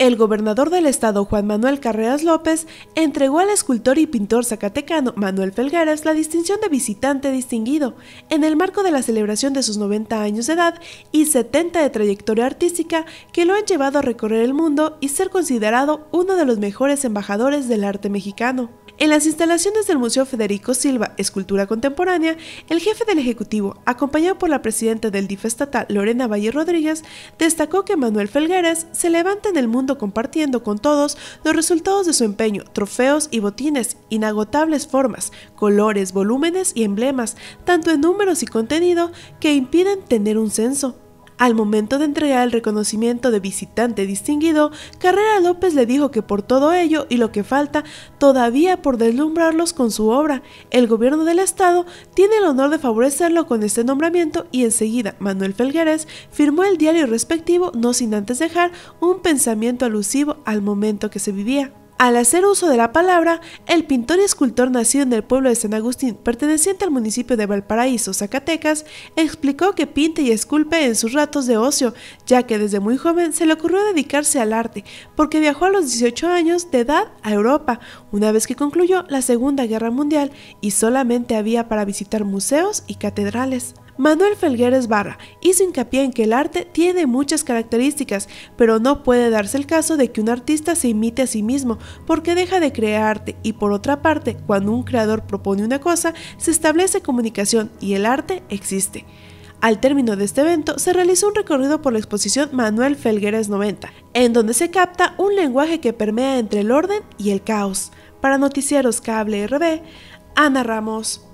El gobernador del estado Juan Manuel Carreras López entregó al escultor y pintor zacatecano Manuel Felgueras la distinción de visitante distinguido en el marco de la celebración de sus 90 años de edad y 70 de trayectoria artística que lo han llevado a recorrer el mundo y ser considerado uno de los mejores embajadores del arte mexicano. En las instalaciones del Museo Federico Silva Escultura Contemporánea, el jefe del Ejecutivo, acompañado por la presidenta del DIF estatal Lorena Valle Rodríguez, destacó que Manuel Felgueras se levanta en el mundo compartiendo con todos los resultados de su empeño, trofeos y botines, inagotables formas, colores, volúmenes y emblemas, tanto en números y contenido, que impiden tener un censo. Al momento de entregar el reconocimiento de visitante distinguido, Carrera López le dijo que por todo ello y lo que falta todavía por deslumbrarlos con su obra, el gobierno del estado tiene el honor de favorecerlo con este nombramiento y enseguida Manuel Felgueres firmó el diario respectivo no sin antes dejar un pensamiento alusivo al momento que se vivía. Al hacer uso de la palabra, el pintor y escultor nacido en el pueblo de San Agustín, perteneciente al municipio de Valparaíso, Zacatecas, explicó que pinta y esculpe en sus ratos de ocio, ya que desde muy joven se le ocurrió dedicarse al arte, porque viajó a los 18 años de edad a Europa, una vez que concluyó la Segunda Guerra Mundial y solamente había para visitar museos y catedrales. Manuel Felgueres Barra hizo hincapié en que el arte tiene muchas características, pero no puede darse el caso de que un artista se imite a sí mismo porque deja de crear arte y por otra parte, cuando un creador propone una cosa, se establece comunicación y el arte existe. Al término de este evento se realizó un recorrido por la exposición Manuel Felgueres 90, en donde se capta un lenguaje que permea entre el orden y el caos. Para Noticieros Cable RB, Ana Ramos.